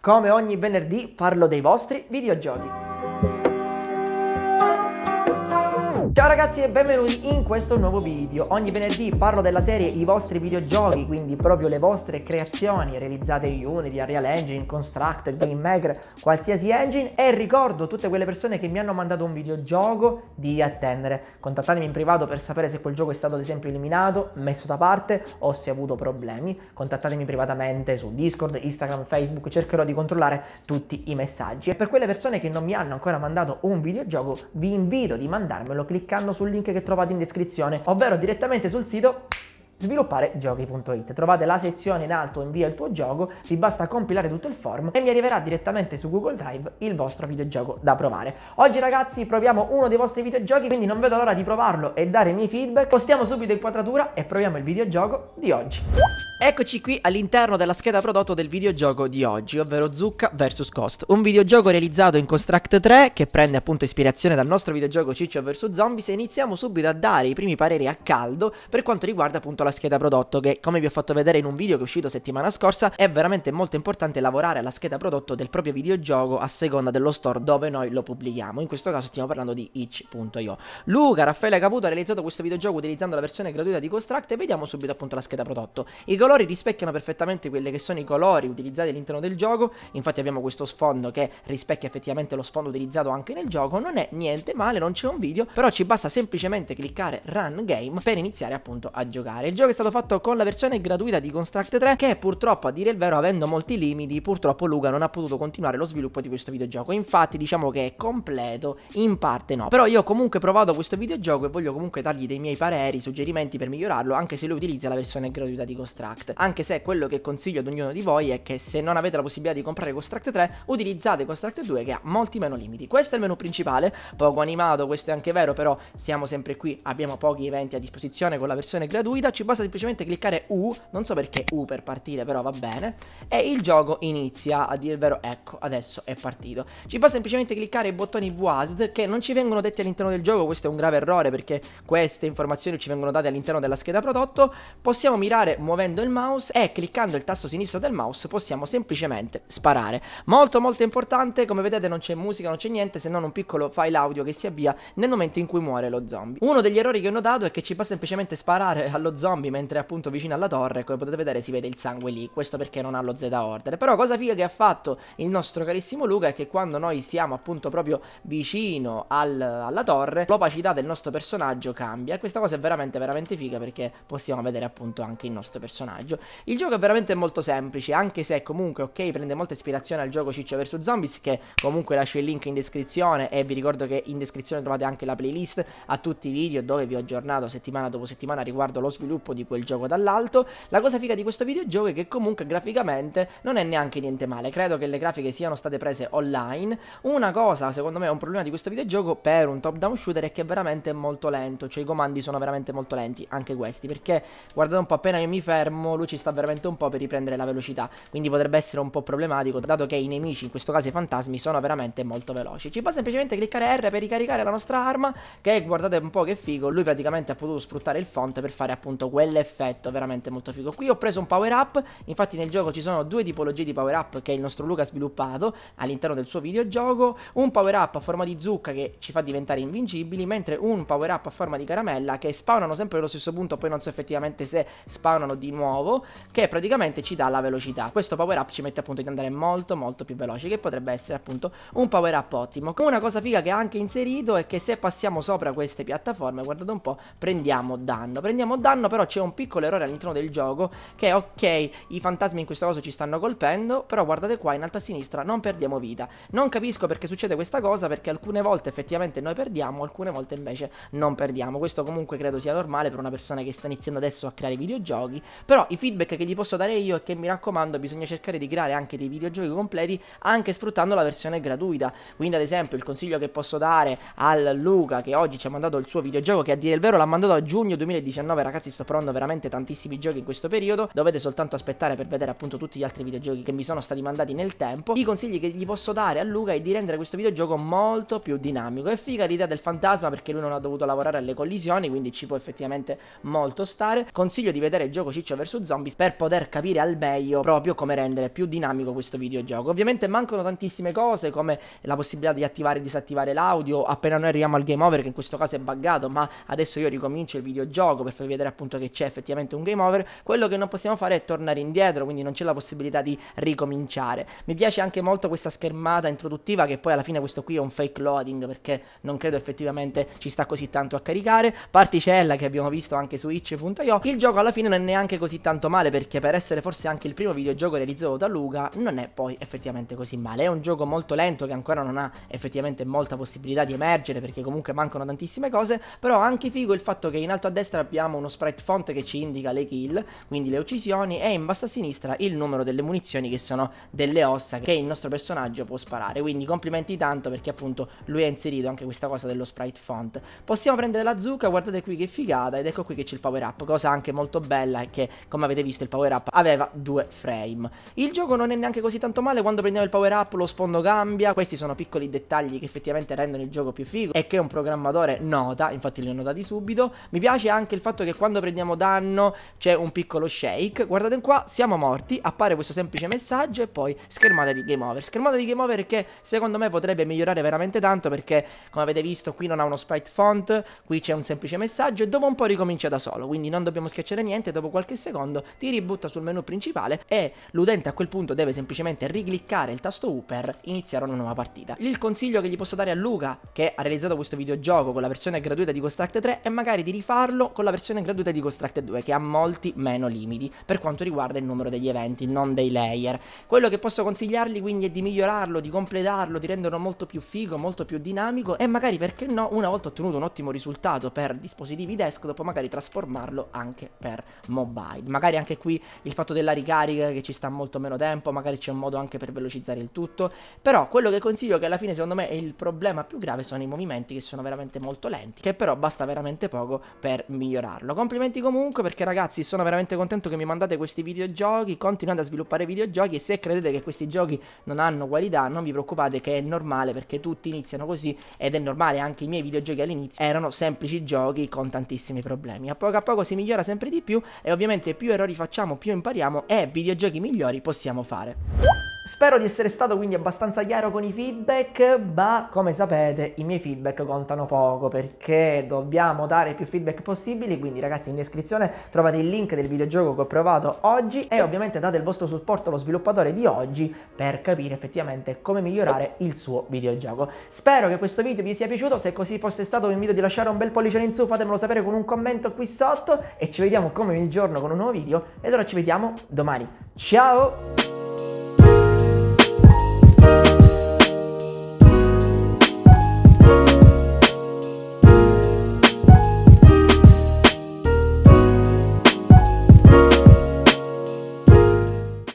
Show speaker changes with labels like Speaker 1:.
Speaker 1: Come ogni venerdì parlo dei vostri videogiochi. ragazzi e benvenuti in questo nuovo video Ogni venerdì parlo della serie i vostri videogiochi Quindi proprio le vostre creazioni realizzate in Unity, Unreal Engine, Construct, Game Maker, qualsiasi engine E ricordo tutte quelle persone che mi hanno mandato un videogioco di attendere Contattatemi in privato per sapere se quel gioco è stato ad esempio eliminato, messo da parte o se ha avuto problemi Contattatemi privatamente su Discord, Instagram, Facebook Cercherò di controllare tutti i messaggi E per quelle persone che non mi hanno ancora mandato un videogioco vi invito di mandarmelo cliccando cliccando sul link che trovate in descrizione, ovvero direttamente sul sito sviluppare giochi.it. Trovate la sezione in alto invia il tuo gioco, vi basta compilare tutto il form e mi arriverà direttamente su Google Drive il vostro videogioco da provare. Oggi ragazzi proviamo uno dei vostri videogiochi, quindi non vedo l'ora di provarlo e dare i miei feedback. Postiamo subito inquadratura e proviamo il videogioco di oggi. Eccoci qui all'interno della scheda prodotto del videogioco di oggi, ovvero Zucca vs Cost, un videogioco realizzato in Construct 3 che prende appunto ispirazione dal nostro videogioco Ciccio vs Zombies e iniziamo subito a dare i primi pareri a caldo per quanto riguarda appunto la la scheda prodotto che come vi ho fatto vedere in un video che è uscito settimana scorsa è veramente molto importante lavorare alla scheda prodotto del proprio videogioco a seconda dello store dove noi lo pubblichiamo. In questo caso stiamo parlando di itch.io. Luca Raffaele Caputo ha realizzato questo videogioco utilizzando la versione gratuita di Construct e vediamo subito appunto la scheda prodotto. I colori rispecchiano perfettamente quelli che sono i colori utilizzati all'interno del gioco, infatti abbiamo questo sfondo che rispecchia effettivamente lo sfondo utilizzato anche nel gioco, non è niente male, non c'è un video, però ci basta semplicemente cliccare Run Game per iniziare appunto a giocare. Il gioco è stato fatto con la versione gratuita di Construct 3 che purtroppo a dire il vero avendo molti limiti purtroppo Luca non ha potuto continuare lo sviluppo di questo videogioco infatti diciamo che è completo in parte no però io ho comunque provato questo videogioco e voglio comunque dargli dei miei pareri suggerimenti per migliorarlo anche se lui utilizza la versione gratuita di Construct anche se quello che consiglio ad ognuno di voi è che se non avete la possibilità di comprare Construct 3 utilizzate Construct 2 che ha molti meno limiti questo è il menu principale poco animato questo è anche vero però siamo sempre qui abbiamo pochi eventi a disposizione con la versione gratuita ci basta semplicemente cliccare U, non so perché U per partire, però va bene, e il gioco inizia, a dire il vero, ecco, adesso è partito. Ci basta semplicemente cliccare i bottoni WASD che non ci vengono detti all'interno del gioco, questo è un grave errore perché queste informazioni ci vengono date all'interno della scheda prodotto, possiamo mirare muovendo il mouse e cliccando il tasto sinistro del mouse possiamo semplicemente sparare. Molto molto importante, come vedete non c'è musica, non c'è niente se non un piccolo file audio che si avvia nel momento in cui muore lo zombie. Uno degli errori che ho notato è che ci basta semplicemente sparare allo zombie zombie, mentre appunto vicino alla torre, come potete vedere, si vede il sangue lì. Questo perché non ha lo Z Order. Però cosa figa che ha fatto il nostro carissimo Luca è che quando noi siamo appunto proprio vicino al, alla torre, l'opacità del nostro personaggio cambia. E questa cosa è veramente, veramente figa perché possiamo vedere appunto anche il nostro personaggio. Il gioco è veramente molto semplice, anche se comunque, ok, prende molta ispirazione al gioco Ciccia vs Zombies, che comunque lascio il link in descrizione e vi ricordo che in descrizione trovate anche la playlist a tutti i video dove vi ho aggiornato settimana dopo settimana riguardo lo sviluppo sviluppo di quel gioco dall'alto. La cosa figa di questo videogioco è che comunque graficamente non è neanche niente male, credo che le grafiche siano state prese online. Una cosa, secondo me, è un problema di questo videogioco per un top-down shooter è che è veramente molto lento, cioè i comandi sono veramente molto lenti, anche questi, perché guardate un po' appena io mi fermo, lui ci sta veramente un po' per riprendere la velocità, quindi potrebbe essere un po' problematico, dato che i nemici, in questo caso i fantasmi, sono veramente molto veloci. Ci può semplicemente cliccare R per ricaricare la nostra arma, che guardate un po' che figo, lui praticamente ha potuto sfruttare il font per fare appunto quell'effetto veramente molto figo. Qui ho preso un power up, infatti nel gioco ci sono due tipologie di power up che il nostro Luca ha sviluppato all'interno del suo videogioco, un power up a forma di zucca che ci fa diventare invincibili, mentre un power up a forma di caramella che spawnano sempre allo stesso punto, poi non so effettivamente se spawnano di nuovo, che praticamente ci dà la velocità. Questo power up ci mette appunto di andare molto molto più veloci, che potrebbe essere appunto un power up ottimo. Come una cosa figa che ha anche inserito è che se passiamo sopra queste piattaforme, guardate un po', prendiamo danno. Prendiamo danno però però c'è un piccolo errore all'interno del gioco che è ok, i fantasmi in questo caso ci stanno colpendo, però guardate qua in alto a sinistra non perdiamo vita. Non capisco perché succede questa cosa, perché alcune volte effettivamente noi perdiamo, alcune volte invece non perdiamo. Questo comunque credo sia normale per una persona che sta iniziando adesso a creare videogiochi, però i feedback che gli posso dare io è che mi raccomando bisogna cercare di creare anche dei videogiochi completi anche sfruttando la versione gratuita. Quindi ad esempio il consiglio che posso dare al Luca che oggi ci ha mandato il suo videogioco che a dire il vero l'ha mandato a giugno 2019, ragazzi sto provando veramente tantissimi giochi in questo periodo, dovete soltanto aspettare per vedere appunto tutti gli altri videogiochi che mi sono stati mandati nel tempo. I consigli che gli posso dare a Luca è di rendere questo videogioco molto più dinamico. È figa l'idea del fantasma perché lui non ha dovuto lavorare alle collisioni, quindi ci può effettivamente molto stare. Consiglio di vedere il gioco Ciccio vs Zombies per poter capire al meglio proprio come rendere più dinamico questo videogioco. Ovviamente mancano tantissime cose come la possibilità di attivare e disattivare l'audio appena noi arriviamo al game over che in questo caso è buggato, ma adesso io ricomincio il videogioco per farvi vedere appunto fatto che c'è effettivamente un game over, quello che non possiamo fare è tornare indietro, quindi non c'è la possibilità di ricominciare. Mi piace anche molto questa schermata introduttiva che poi alla fine questo qui è un fake loading perché non credo effettivamente ci sta così tanto a caricare, particella che abbiamo visto anche su itch.io, il gioco alla fine non è neanche così tanto male perché per essere forse anche il primo videogioco realizzato da Luca non è poi effettivamente così male, è un gioco molto lento che ancora non ha effettivamente molta possibilità di emergere perché comunque mancano tantissime cose, però anche figo il fatto che in alto a destra abbiamo uno sprite font che ci indica le kill, quindi le uccisioni, e in basso a sinistra il numero delle munizioni che sono delle ossa che il nostro personaggio può sparare. Quindi complimenti tanto perché appunto lui ha inserito anche questa cosa dello sprite font. Possiamo prendere la zucca, guardate qui che figata, ed ecco qui che c'è il power up, cosa anche molto bella e che come avete visto il power up aveva due frame. Il gioco non è neanche così tanto male, quando prendiamo il power up lo sfondo cambia, questi sono piccoli dettagli che effettivamente rendono il gioco più figo e che un programmatore nota, infatti li ho notati subito. Mi piace anche il fatto che quando prendiamo prendiamo danno, c'è un piccolo shake. Guardate qua, siamo morti, appare questo semplice messaggio e poi schermata di game over. Schermata di game over che secondo me potrebbe migliorare veramente tanto perché come avete visto qui non ha uno sprite font, qui c'è un semplice messaggio e dopo un po' ricomincia da solo, quindi non dobbiamo schiacciare niente, dopo qualche secondo ti ributta sul menu principale e l'utente a quel punto deve semplicemente ricliccare il tasto U per iniziare una nuova partita. Il consiglio che gli posso dare a Luca che ha realizzato questo videogioco con la versione gratuita di Construct 3 è magari di rifarlo con la versione gratuita di Construct Constructed 2 che ha molti meno limiti per quanto riguarda il numero degli eventi, non dei layer. Quello che posso consigliargli quindi è di migliorarlo, di completarlo, di renderlo molto più figo, molto più dinamico e magari perché no, una volta ottenuto un ottimo risultato per dispositivi desktop, magari trasformarlo anche per mobile. Magari anche qui il fatto della ricarica che ci sta molto meno tempo, magari c'è un modo anche per velocizzare il tutto, però quello che consiglio che alla fine secondo me è il problema più grave sono i movimenti che sono veramente molto lenti, che però basta veramente poco per migliorarlo. Complimenti iscriviti comunque perché ragazzi sono veramente contento che mi mandate questi videogiochi, continuate a sviluppare videogiochi e se credete che questi giochi non hanno qualità non vi preoccupate che è normale perché tutti iniziano così ed è normale anche i miei videogiochi all'inizio erano semplici giochi con tantissimi problemi. A poco a poco si migliora sempre di più e ovviamente più errori facciamo più impariamo e videogiochi migliori possiamo fare. Spero di essere stato quindi abbastanza chiaro con i feedback, ma come sapete i miei feedback contano poco perché dobbiamo dare più feedback possibili, quindi ragazzi in descrizione trovate il link del videogioco che ho provato oggi e ovviamente date il vostro supporto allo sviluppatore di oggi per capire effettivamente come migliorare il suo videogioco. Spero che questo video vi sia piaciuto, se così fosse stato vi invito a lasciare un bel pollice in su, fatemelo sapere con un commento qui sotto e ci vediamo come ogni giorno con un nuovo video ed ora ci vediamo domani. Ciao!